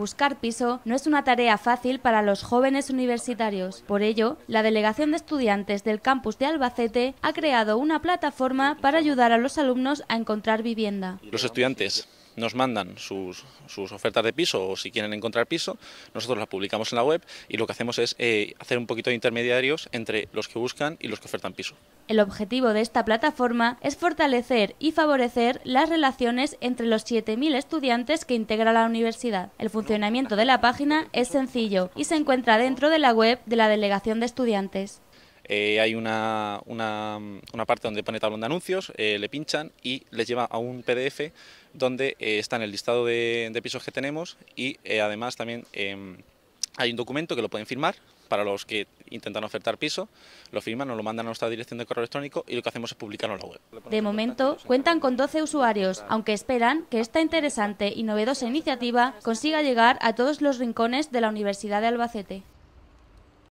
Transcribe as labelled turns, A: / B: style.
A: Buscar piso no es una tarea fácil para los jóvenes universitarios. Por ello, la Delegación de Estudiantes del Campus de Albacete ha creado una plataforma para ayudar a los alumnos a encontrar vivienda.
B: Los estudiantes nos mandan sus, ofertas de piso o si quieren encontrar piso, nosotros las publicamos en la web y lo que hacemos es eh, hacer un poquito de intermediarios entre los que buscan y los que ofertan piso.
A: El objetivo de esta plataforma es fortalecer y favorecer las relaciones entre los 7.000 estudiantes que integra la universidad. El funcionamiento de la página es sencillo y se encuentra dentro de la web de la Delegación de Estudiantes.
B: Eh, hay una, una, una, parte donde pone tablón de anuncios, eh, le pinchan y les lleva a un PDF donde eh, está en el listado de, de pisos que tenemos y además también em, hay un documento que lo pueden firmar para los que intentan ofertar piso, lo firman, nos lo mandan a nuestra dirección de correo electrónico y lo que hacemos es publicarlo en la web.
A: De momento, cuentan con 12 usuarios, aunque esperan que esta interesante y novedosa iniciativa consiga llegar a todos los rincones de la Universidad de Albacete.